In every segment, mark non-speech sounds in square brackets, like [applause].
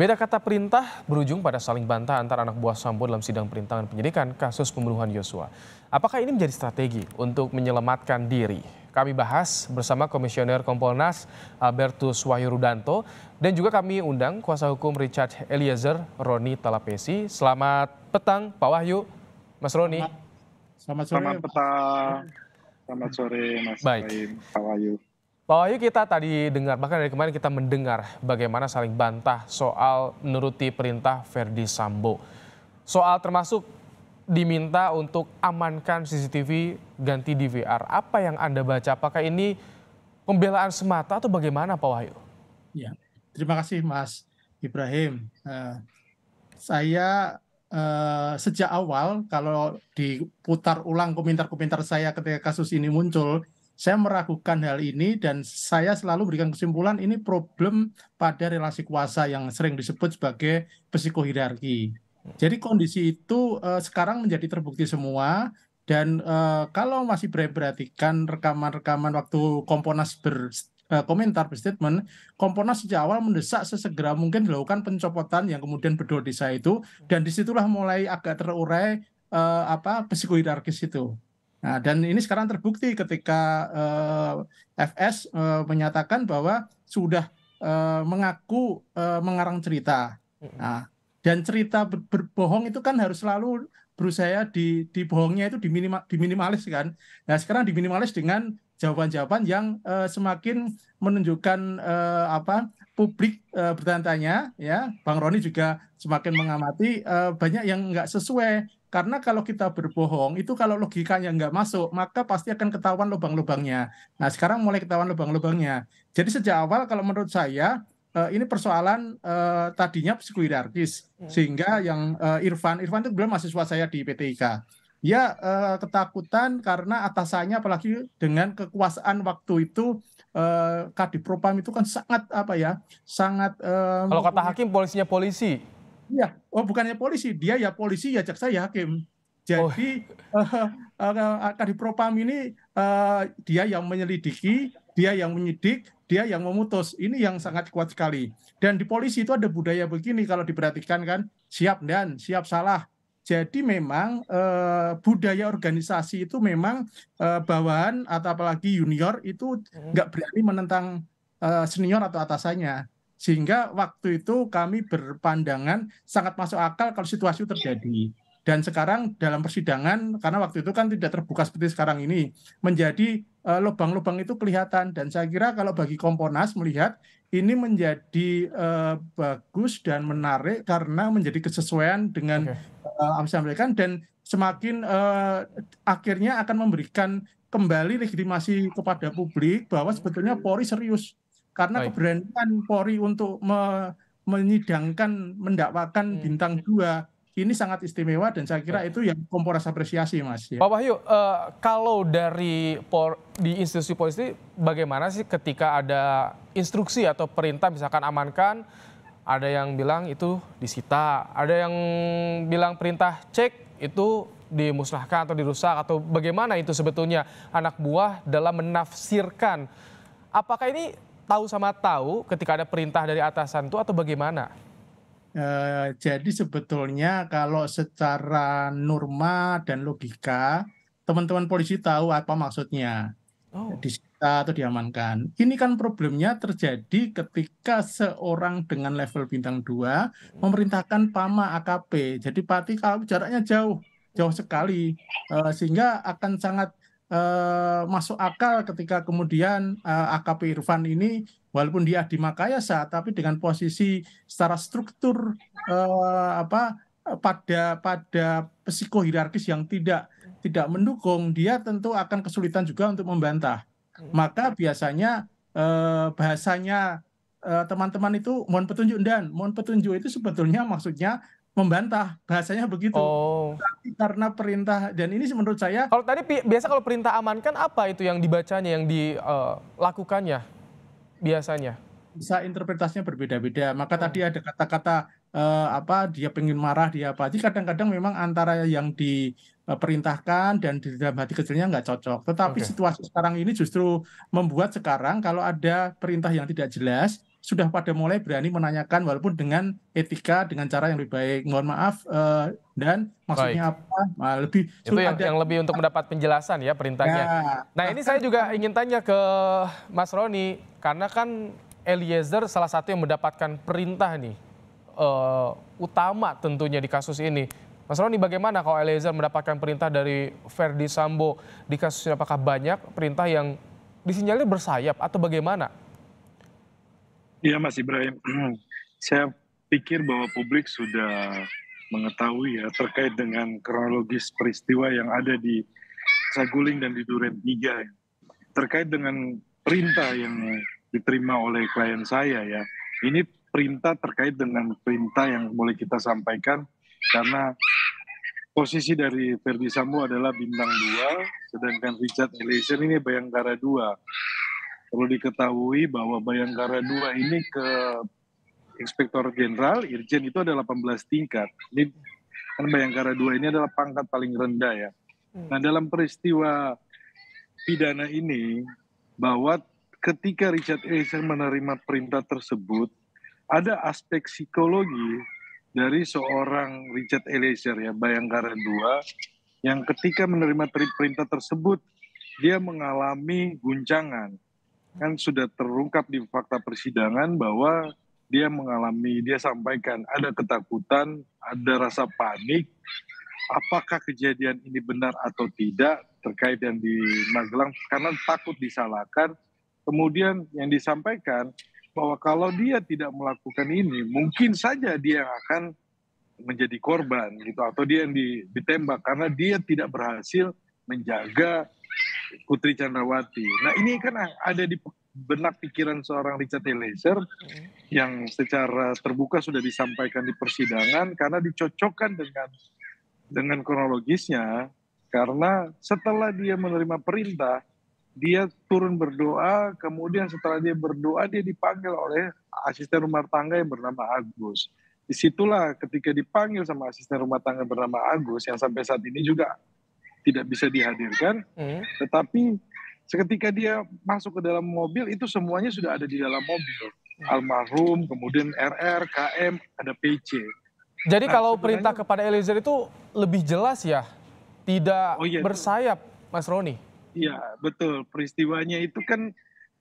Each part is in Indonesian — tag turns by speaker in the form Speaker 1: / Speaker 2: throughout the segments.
Speaker 1: Beda kata perintah berujung pada saling bantah antara anak buah Sambo dalam sidang perintangan penyidikan kasus pembunuhan Yosua. Apakah ini menjadi strategi untuk menyelamatkan diri? Kami bahas bersama Komisioner Kompolnas Albertus Wahyu Rudanto dan juga kami undang kuasa hukum Richard Eliezer Roni Talapesi. Selamat petang Pak Wahyu, Mas Roni.
Speaker 2: Selamat, selamat sore. Selamat petang. Selamat sore Mas Baik. Pak Wahyu.
Speaker 1: Pak Wahyu kita tadi dengar, bahkan dari kemarin kita mendengar bagaimana saling bantah soal menuruti perintah Verdi Sambo. Soal termasuk diminta untuk amankan CCTV ganti DVR. Apa yang Anda baca? Apakah ini pembelaan semata atau bagaimana Pak Wahyu? Ya, terima kasih Mas
Speaker 3: Ibrahim. Uh, saya uh, sejak awal kalau diputar ulang komentar-komentar saya ketika kasus ini muncul, saya meragukan hal ini dan saya selalu berikan kesimpulan ini problem pada relasi kuasa yang sering disebut sebagai psikohierarki. Jadi kondisi itu uh, sekarang menjadi terbukti semua dan uh, kalau masih perhatikan rekaman-rekaman waktu Komponas ber eh, komentar berstatement Komponas sejak awal mendesak sesegera mungkin dilakukan pencopotan yang kemudian bedol desa itu dan disitulah mulai agak terurai uh, apa psikohierarkis itu. Nah, dan ini sekarang terbukti ketika eh, FS eh, menyatakan bahwa sudah eh, mengaku eh, mengarang cerita. Nah, dan cerita ber berbohong itu kan harus selalu berusaha di dibohongnya itu diminima, diminimalis kan. Nah, sekarang diminimalis dengan jawaban-jawaban yang eh, semakin menunjukkan eh, apa publik uh, eh, bertanya ya Bang Roni juga semakin mengamati uh, banyak yang nggak sesuai karena kalau kita berbohong, itu kalau logikanya nggak masuk, maka pasti akan ketahuan lubang-lubangnya. Nah, sekarang mulai ketahuan lubang-lubangnya. Jadi sejak awal kalau menurut saya, eh, ini persoalan eh, tadinya psikohierarkis. Hmm. Sehingga yang eh, Irfan, Irfan itu belum mahasiswa saya di PTIK. Ya ketakutan karena atasannya apalagi dengan kekuasaan waktu itu Kadipropam itu kan sangat apa ya, sangat. Eh, Kalau kata hakim polisinya polisi. Iya, oh bukannya polisi, dia ya polisi ya jaksa ya hakim. Jadi oh. uh, uh, propam ini uh, dia yang menyelidiki, dia yang menyidik, dia yang memutus. Ini yang sangat kuat sekali. Dan di polisi itu ada budaya begini kalau diperhatikan kan, siap dan siap salah. Jadi memang uh, budaya organisasi itu memang uh, bawahan atau apalagi junior itu hmm. nggak berani menentang uh, senior atau atasannya. Sehingga waktu itu kami berpandangan sangat masuk akal kalau situasi terjadi. Dan sekarang dalam persidangan, karena waktu itu kan tidak terbuka seperti sekarang ini, menjadi eh, lubang-lubang uh, itu kelihatan. Dan saya kira kalau bagi Komponas melihat, ini menjadi uh, bagus dan menarik karena menjadi kesesuaian dengan okay. uh, eh, sampaikan dan semakin uh, akhirnya akan memberikan kembali legitimasi kepada publik bahwa sebetulnya Polri serius karena Baik. keberanian Polri untuk me menyidangkan mendakwakan hmm. bintang dua ini sangat istimewa dan saya kira itu yang Kompolnas apresiasi Mas. Ya. Pak
Speaker 1: Wahyu, uh, kalau dari por, di institusi polisi bagaimana sih ketika ada instruksi atau perintah misalkan amankan ada yang bilang itu disita, ada yang bilang perintah cek itu dimusnahkan atau dirusak atau bagaimana itu sebetulnya anak buah dalam menafsirkan apakah ini tahu sama tahu ketika ada perintah dari atasan itu atau bagaimana?
Speaker 3: Uh, jadi sebetulnya kalau secara norma dan logika teman-teman polisi tahu apa maksudnya oh. disita atau diamankan. Ini kan problemnya terjadi ketika seorang dengan level bintang 2 hmm. memerintahkan Pama AKP. Jadi Pati kalau jaraknya jauh, jauh sekali uh, sehingga akan sangat eh, masuk akal ketika kemudian eh, AKP Irfan ini walaupun dia di Makayasa tapi dengan posisi secara struktur eh, apa eh, pada pada psikohirarkis yang tidak tidak mendukung dia tentu akan kesulitan juga untuk membantah. Hmm. Maka biasanya eh, bahasanya eh, teman-teman itu mohon petunjuk dan mohon petunjuk itu sebetulnya maksudnya membantah bahasanya begitu oh. tapi karena perintah
Speaker 1: dan ini menurut saya kalau tadi biasa kalau perintah amankan apa itu yang dibacanya yang dilakukannya eh, uh, biasanya bisa interpretasinya berbeda-beda maka oh. tadi ada kata-kata
Speaker 3: uh, apa dia pengen marah dia apa jadi kadang-kadang memang antara yang diperintahkan dan di dalam hati kecilnya nggak cocok tetapi okay. situasi sekarang ini justru membuat sekarang kalau ada perintah yang tidak jelas sudah pada mulai berani menanyakan walaupun dengan etika dengan cara yang lebih baik. Mohon maaf uh, dan maksudnya baik. apa? Nah, lebih itu yang, ada... yang
Speaker 1: lebih untuk mendapat penjelasan ya perintahnya. Nah, nah ini saya juga ingin tanya ke Mas Roni karena kan Eliezer salah satu yang mendapatkan perintah nih uh, utama tentunya di kasus ini. Mas Roni bagaimana kalau Eliezer mendapatkan perintah dari Ferdi Sambo di kasus ini apakah banyak perintah yang disinyalir bersayap atau bagaimana?
Speaker 2: Iya Mas Ibrahim, [clears throat] saya pikir bahwa publik sudah mengetahui ya terkait dengan kronologis peristiwa yang ada di Saguling dan di Duren 3. Ya. Terkait dengan perintah yang diterima oleh klien saya ya, ini perintah terkait dengan perintah yang boleh kita sampaikan karena posisi dari Ferdi Sambo adalah bintang dua, sedangkan Richard Eliezer ini bayangkara dua. Perlu diketahui bahwa Bayangkara 2 ini ke Inspektor Jenderal, Irjen itu ada 18 tingkat. Ini kan Bayangkara 2 ini adalah pangkat paling rendah ya. Hmm. Nah dalam peristiwa pidana ini bahwa ketika Richard Eliezer menerima perintah tersebut ada aspek psikologi dari seorang Richard Eliezer ya Bayangkara 2 yang ketika menerima perintah tersebut dia mengalami guncangan kan sudah terungkap di fakta persidangan bahwa dia mengalami, dia sampaikan ada ketakutan, ada rasa panik. Apakah kejadian ini benar atau tidak terkait yang di Magelang karena takut disalahkan. Kemudian yang disampaikan bahwa kalau dia tidak melakukan ini, mungkin saja dia akan menjadi korban gitu atau dia yang ditembak karena dia tidak berhasil menjaga Putri Chandrawati. Nah ini kan ada di benak pikiran seorang Richard Eliezer hmm. yang secara terbuka sudah disampaikan di persidangan karena dicocokkan dengan dengan kronologisnya karena setelah dia menerima perintah dia turun berdoa kemudian setelah dia berdoa dia dipanggil oleh asisten rumah tangga yang bernama Agus disitulah ketika dipanggil sama asisten rumah tangga bernama Agus yang sampai saat ini juga tidak bisa dihadirkan. Hmm. Tetapi seketika dia masuk ke dalam mobil itu semuanya sudah ada di dalam mobil. Hmm. Almarhum, kemudian RR, KM, ada PC. Jadi nah, kalau perintah
Speaker 1: kepada Eliezer itu lebih jelas ya, tidak oh, iya. bersayap, Mas Roni.
Speaker 2: Iya, betul. Peristiwanya itu kan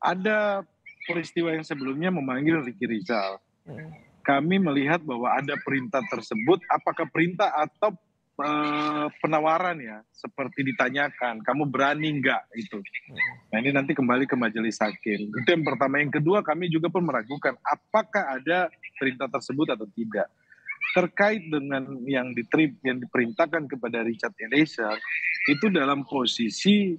Speaker 2: ada peristiwa yang sebelumnya memanggil Ricky Rizal. Hmm. Kami melihat bahwa ada perintah tersebut, apakah perintah atau Eh, penawaran ya seperti ditanyakan kamu berani nggak itu nah ini nanti kembali ke majelis hakim itu yang pertama yang kedua kami juga pun meragukan apakah ada perintah tersebut atau tidak terkait dengan yang diterim yang diperintahkan kepada Richard Eliezer itu dalam posisi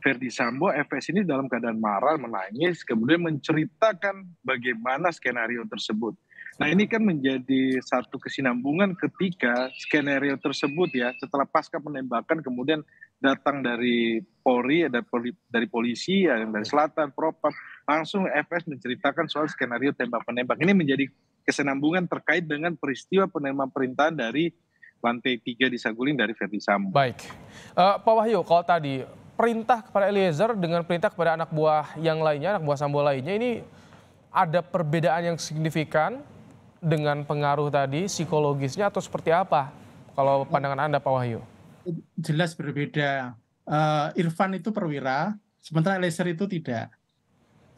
Speaker 2: Verdi Sambo FS ini dalam keadaan marah menangis kemudian menceritakan bagaimana skenario tersebut Nah ini kan menjadi satu kesinambungan ketika skenario tersebut ya setelah pasca penembakan kemudian datang dari Polri, ada poli, dari polisi, ada dari selatan, propam, langsung FS menceritakan soal skenario tembak penembak Ini menjadi kesinambungan terkait dengan peristiwa penerimaan perintahan dari lantai tiga di Saguling dari Ferdi Sambo. Baik.
Speaker 1: Uh, Pak Wahyu, kalau tadi perintah kepada Eliezer dengan perintah kepada anak buah yang lainnya, anak buah Sambo lainnya, ini ada perbedaan yang signifikan dengan pengaruh tadi psikologisnya atau seperti apa kalau pandangan Anda Pak Wahyu? Jelas berbeda.
Speaker 3: Uh, Irfan itu perwira, sementara Eliezer itu tidak.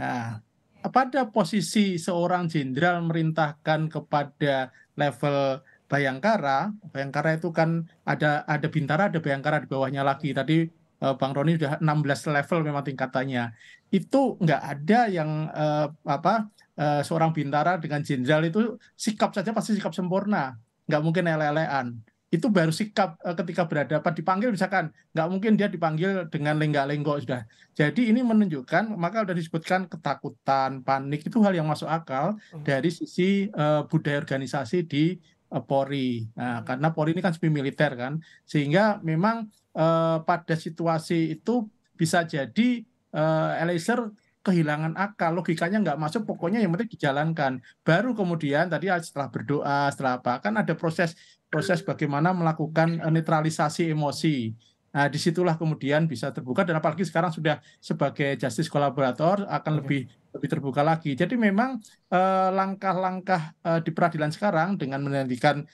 Speaker 3: Nah, pada posisi seorang jenderal merintahkan kepada level Bayangkara, Bayangkara itu kan ada ada Bintara, ada Bayangkara di bawahnya lagi. Tadi uh, Bang Roni sudah 16 level memang tingkatannya. Itu nggak ada yang uh, apa Eh, seorang bintara dengan jenderal itu sikap saja pasti sikap sempurna, nggak mungkin lelean. Itu baru sikap eh, ketika berhadapan dipanggil misalkan nggak mungkin dia dipanggil dengan lenggak-lenggok sudah. Jadi ini menunjukkan maka sudah disebutkan ketakutan, panik itu hal yang masuk akal hmm. dari sisi uh, budaya organisasi di uh, Polri. Nah, hmm. karena Polri ini kan semi militer kan, sehingga memang uh, pada situasi itu bisa jadi uh, Eliezer kehilangan akal, logikanya nggak masuk, pokoknya yang penting dijalankan. Baru kemudian tadi setelah berdoa, setelah apa, kan ada proses proses bagaimana melakukan eh, netralisasi emosi Nah, disitulah kemudian bisa terbuka dan apalagi sekarang sudah sebagai justice kolaborator akan okay. lebih lebih terbuka lagi. Jadi memang eh, langkah-langkah eh, di peradilan sekarang dengan menjadikan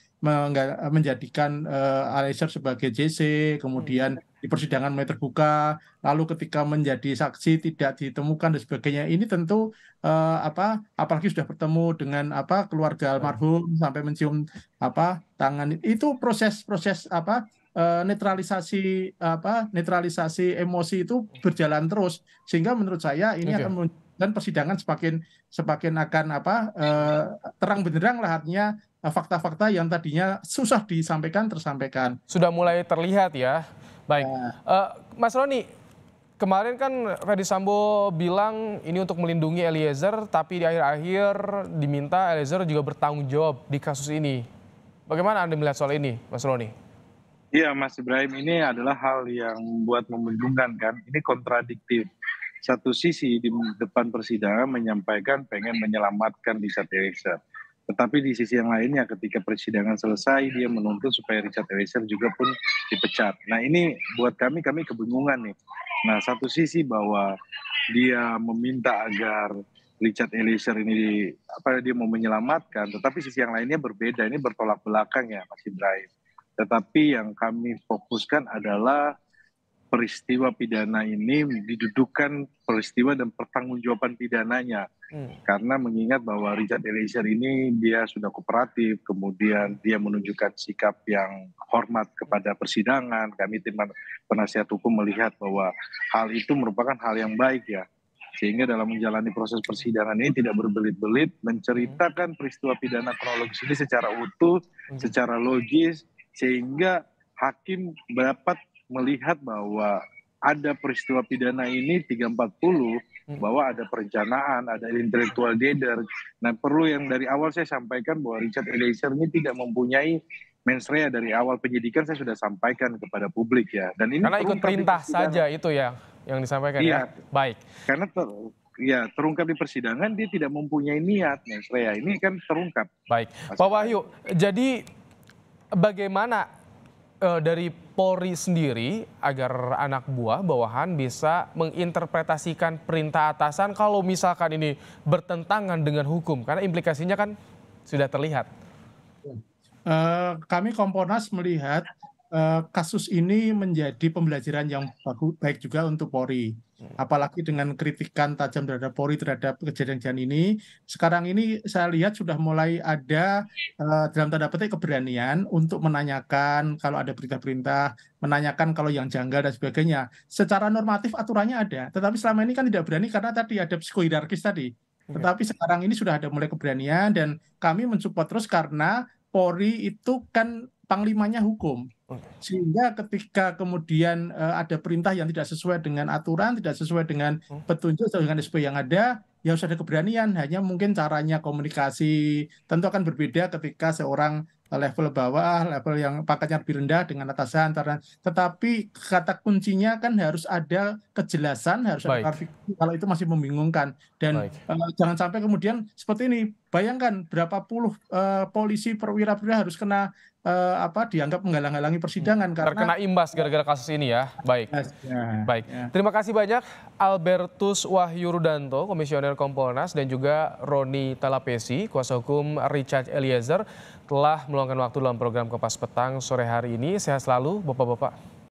Speaker 3: menjadikan eh, Alisher sebagai JC, kemudian di persidangan mulai terbuka, lalu ketika menjadi saksi tidak ditemukan dan sebagainya. Ini tentu eh, apa apalagi sudah bertemu dengan apa keluarga almarhum sampai mencium apa tangan itu proses-proses apa Eh, netralisasi apa netralisasi emosi itu berjalan terus sehingga menurut saya ini okay. akan dan persidangan semakin semakin akan apa eh, terang benderang lah
Speaker 1: artinya eh, fakta-fakta yang tadinya susah disampaikan tersampaikan. Sudah mulai terlihat ya. Baik. Ya. Mas Roni, Kemarin kan Ferdi Sambo bilang ini untuk melindungi Eliezer, tapi di akhir-akhir diminta Eliezer juga bertanggung jawab di kasus ini. Bagaimana Anda melihat soal ini, Mas Roni?
Speaker 2: Iya, Mas Ibrahim ini adalah hal yang buat membingungkan kan. Ini kontradiktif. Satu sisi di depan persidangan menyampaikan pengen menyelamatkan Richard Eliezer. Tetapi di sisi yang lainnya ketika persidangan selesai dia menuntut supaya Richard Eliezer juga pun dipecat. Nah ini buat kami kami kebingungan nih. Nah satu sisi bahwa dia meminta agar Richard Eliezer ini di, apa dia mau menyelamatkan, tetapi sisi yang lainnya berbeda ini bertolak belakang ya Mas Ibrahim. Tetapi yang kami fokuskan adalah peristiwa pidana ini didudukan peristiwa dan pertanggungjawaban pidananya. Hmm. Karena mengingat bahwa Richard Eliezer ini dia sudah kooperatif, kemudian dia menunjukkan sikap yang hormat kepada persidangan. Kami tim penasihat hukum melihat bahwa hal itu merupakan hal yang baik ya. Sehingga dalam menjalani proses persidangan ini tidak berbelit-belit, menceritakan peristiwa pidana kronologis ini secara utuh, hmm. secara logis, sehingga hakim dapat melihat bahwa ada peristiwa pidana ini 340 hmm. bahwa ada perencanaan, ada intelektual dader. Nah perlu yang dari awal saya sampaikan bahwa Richard Eliezer ini tidak mempunyai mens rea dari awal penyidikan saya sudah sampaikan kepada publik ya. Dan ini karena ikut perintah saja
Speaker 1: itu ya yang disampaikan iya, ya.
Speaker 2: Baik. Karena ter, ya terungkap di persidangan dia tidak mempunyai niat mens rea ini kan terungkap. Baik,
Speaker 1: Pak Wahyu. Jadi bagaimana uh, dari Polri sendiri agar anak buah bawahan bisa menginterpretasikan perintah atasan kalau misalkan ini bertentangan dengan hukum karena implikasinya kan sudah terlihat.
Speaker 3: Uh, kami Komponas melihat uh, kasus ini menjadi pembelajaran yang baik juga untuk Polri apalagi dengan kritikan tajam terhadap Polri terhadap kejadian-kejadian ini sekarang ini saya lihat sudah mulai ada uh, dalam tanda petik keberanian untuk menanyakan kalau ada perintah-perintah menanyakan kalau yang janggal dan sebagainya secara normatif aturannya ada tetapi selama ini kan tidak berani karena tadi ada psikohierarkis tadi iya. tetapi sekarang ini sudah ada mulai keberanian dan kami mensupport terus karena Polri itu kan panglimanya hukum. Oh. Sehingga ketika kemudian uh, ada perintah yang tidak sesuai dengan aturan, tidak sesuai dengan oh. petunjuk atau dengan SP yang ada, ya harus ada keberanian. Hanya mungkin caranya komunikasi tentu akan berbeda ketika seorang level bawah, level yang pangkatnya lebih rendah dengan atasan, antara. Tetapi kata kuncinya kan harus ada kejelasan, harus Baik. ada klarifikasi. Kalau itu masih membingungkan dan uh, jangan sampai kemudian seperti ini. Bayangkan berapa puluh uh, polisi perwira-perwira harus kena uh, apa dianggap menghalang-halangi persidangan hmm. karena terkena imbas
Speaker 1: gara-gara kasus ini ya. Baik. yeah, Baik. Yeah. Terima kasih banyak Albertus Wahyu Rudanto, komisioner Kompolnas dan juga Roni Talapesi, kuasa hukum Richard Eliezer telah meluangkan waktu dalam program Kompas Petang sore hari ini. Sehat selalu, Bapak-Bapak.